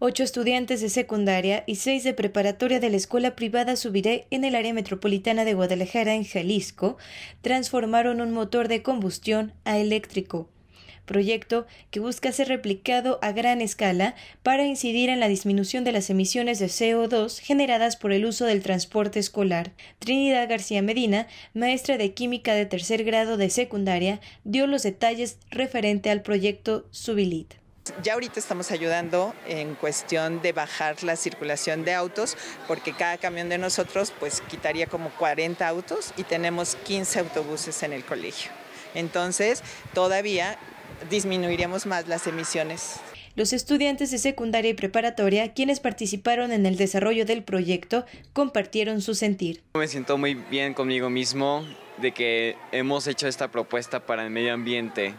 Ocho estudiantes de secundaria y seis de preparatoria de la escuela privada Subiré en el área metropolitana de Guadalajara, en Jalisco, transformaron un motor de combustión a eléctrico proyecto que busca ser replicado a gran escala para incidir en la disminución de las emisiones de CO2 generadas por el uso del transporte escolar. Trinidad García Medina, maestra de química de tercer grado de secundaria, dio los detalles referente al proyecto Subilit. Ya ahorita estamos ayudando en cuestión de bajar la circulación de autos, porque cada camión de nosotros pues quitaría como 40 autos y tenemos 15 autobuses en el colegio. Entonces, todavía disminuiríamos más las emisiones los estudiantes de secundaria y preparatoria, quienes participaron en el desarrollo del proyecto, compartieron su sentir. Me siento muy bien conmigo mismo de que hemos hecho esta propuesta para el medio ambiente.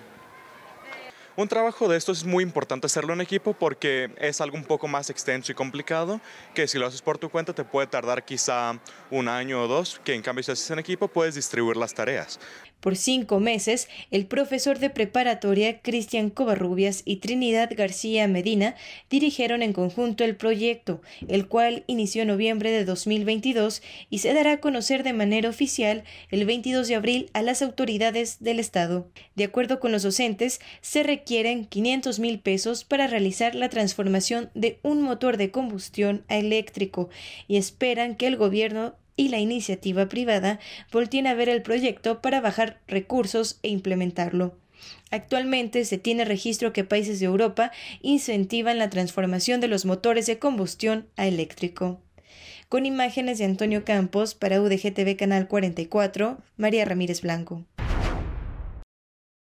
Un trabajo de esto es muy importante hacerlo en equipo porque es algo un poco más extenso y complicado que si lo haces por tu cuenta te puede tardar quizá un año o dos, que en cambio si haces en equipo puedes distribuir las tareas. Por cinco meses, el profesor de preparatoria Cristian Covarrubias y Trinidad García Medina dirigieron en conjunto el proyecto, el cual inició en noviembre de 2022 y se dará a conocer de manera oficial el 22 de abril a las autoridades del Estado. De acuerdo con los docentes, se requieren 500 mil pesos para realizar la transformación de un motor de combustión a eléctrico y esperan que el gobierno y la iniciativa privada volteen a ver el proyecto para bajar recursos e implementarlo. Actualmente se tiene registro que países de Europa incentivan la transformación de los motores de combustión a eléctrico. Con imágenes de Antonio Campos para UDGTV Canal 44, María Ramírez Blanco.